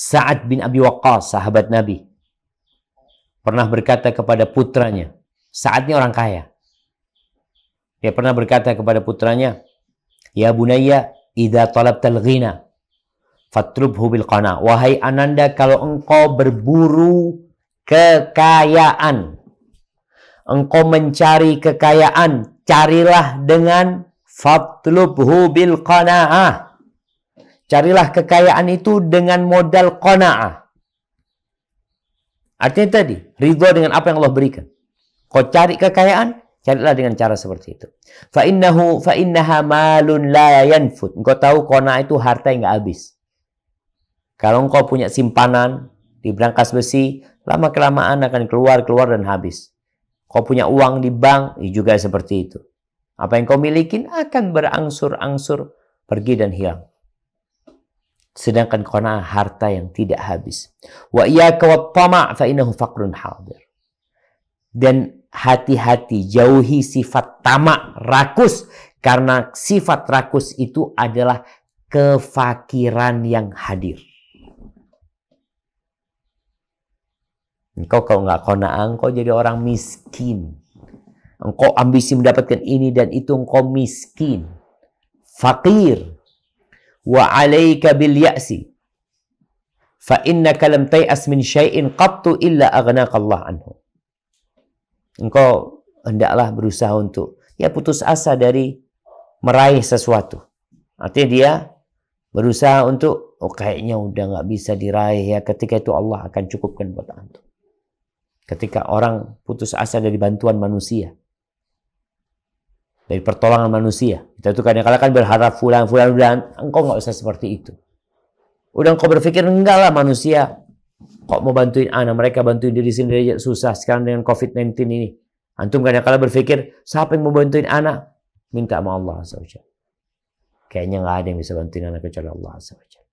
Sa'ad bin Abi Waqqas, sahabat Nabi, pernah berkata kepada putranya, saatnya orang kaya. Dia pernah berkata kepada putranya, Ya bunaya, idha talab talghina, fatrubhu bil qana. Wahai ananda, kalau engkau berburu kekayaan, engkau mencari kekayaan, carilah dengan fatlubhu bil qanaah. Carilah kekayaan itu dengan modal kona'ah. Artinya tadi, ridho dengan apa yang Allah berikan. Kau cari kekayaan, carilah dengan cara seperti itu. Fa innahu fa innaha malun la yanfut. Engkau tahu kona itu harta yang nggak habis. Kalau engkau punya simpanan di brankas besi, lama kelamaan akan keluar keluar dan habis. Kau punya uang di bank, ya juga seperti itu. Apa yang kau milikin akan berangsur-angsur pergi dan hilang. Sedangkan qanaah harta yang tidak habis. Wa iyyaka wat tama' fa innahu faqrun hadir. Dan hati-hati jauhi sifat tamak rakus karena sifat rakus itu adalah kefakiran yang hadir. Engkau kalau nggak kona'ah, engkau jadi orang miskin. Engkau ambisi mendapatkan ini dan itu, engkau miskin. Fakir wa alayka bil ya'si fa innaka lam tay'as min syai'in qattu illa aghnaka Allah anhu engkau hendaklah berusaha untuk ya putus asa dari meraih sesuatu artinya dia berusaha untuk oh kayaknya udah nggak bisa diraih ya ketika itu Allah akan cukupkan buat antum ketika orang putus asa dari bantuan manusia dari pertolongan manusia kita tuh kadang-kadang kan berharap fulan, fulan, fulan. Engkau nggak usah seperti itu. Udah engkau berpikir, enggak lah manusia. Kok mau bantuin anak mereka, bantuin diri sendiri aja susah sekarang dengan COVID-19 ini. Antum kadang-kadang berpikir, siapa yang mau bantuin anak? Minta sama Allah SWT. Kayaknya nggak ada yang bisa bantuin anak kecuali Allah SWT.